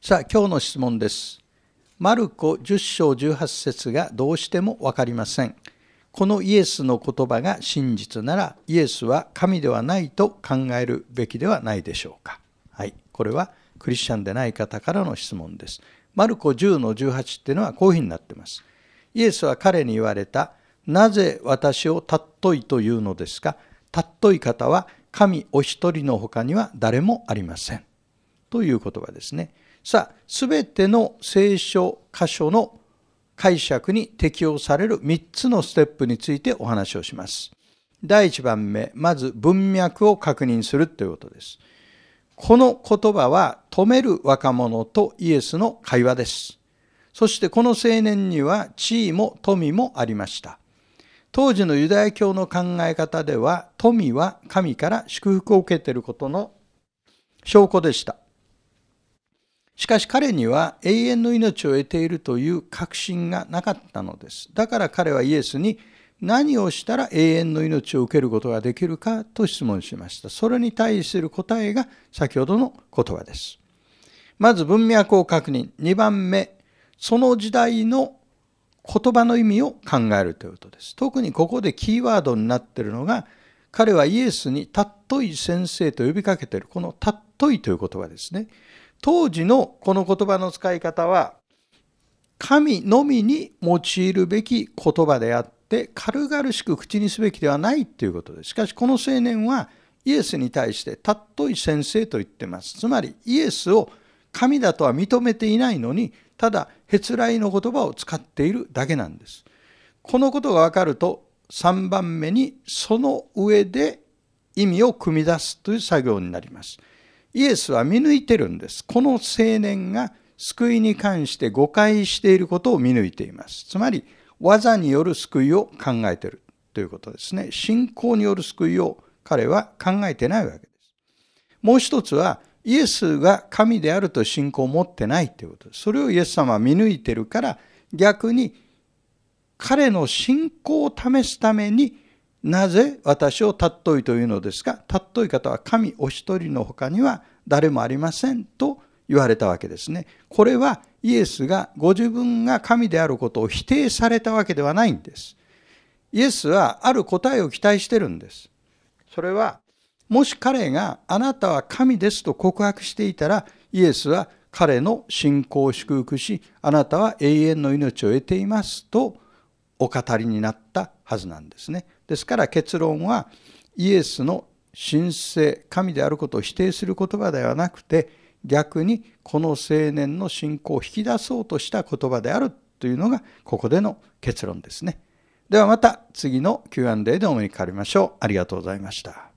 さあ今日の質問です。マルコ10章18節がどうしても分かりません。このイエスの言葉が真実ならイエスは神ではないと考えるべきではないでしょうか。はい。これはクリスチャンでない方からの質問です。マルコ10の18っていうのはこういうふうになってます。イエスは彼に言われた。なぜ私をたっといというのですかたっとい方は神お一人の他には誰もありません。という言葉ですね。さあ、すべての聖書箇所の解釈に適用される3つのステップについてお話をします。第1番目、まず文脈を確認するということです。この言葉は止める若者とイエスの会話です。そしてこの青年には地位も富もありました。当時のユダヤ教の考え方では富は神から祝福を受けていることの証拠でした。しかし彼には永遠の命を得ているという確信がなかったのです。だから彼はイエスに何をしたら永遠の命を受けることができるかと質問しました。それに対する答えが先ほどの言葉です。まず文脈を確認。2番目、その時代の言葉の意味を考えるということです。特にここでキーワードになっているのが、彼はイエスにたっとい先生と呼びかけている、このたっといという言葉ですね。当時のこの言葉の使い方は、神のみに用いるべき言葉であって、軽々しく口にすべきではないということです。しかし、この青年はイエスに対してたっとい先生と言ってます。つまり、イエスを神だとは認めていないのにただへつらいの言葉を使っているだけなんです。このことがわかると3番目にその上で意味を組み出すという作業になります。イエスは見抜いてるんです。この青年が救いに関して誤解していることを見抜いています。つまり、技による救いを考えているということですね。信仰による救いを彼は考えてないわけです。もう一つは、イエスが神であると信仰を持ってないということです。それをイエス様は見抜いてるから、逆に彼の信仰を試すために、なぜ私をたっといというのですか、たっとい方は神お一人の他には誰もありませんと言われたわけですね。これはイエスがご自分が神であることを否定されたわけではないんです。イエスはある答えを期待してるんです。それはもし彼があなたは神ですと告白していたら、イエスは彼の信仰を祝福し、あなたは永遠の命を得ていますとお語りになったはずなんですね。ですから結論は、イエスの神聖、神であることを否定する言葉ではなくて、逆にこの青年の信仰を引き出そうとした言葉であるというのが、ここでの結論ですね。ではまた次の Q&A でお目にかかりましょう。ありがとうございました。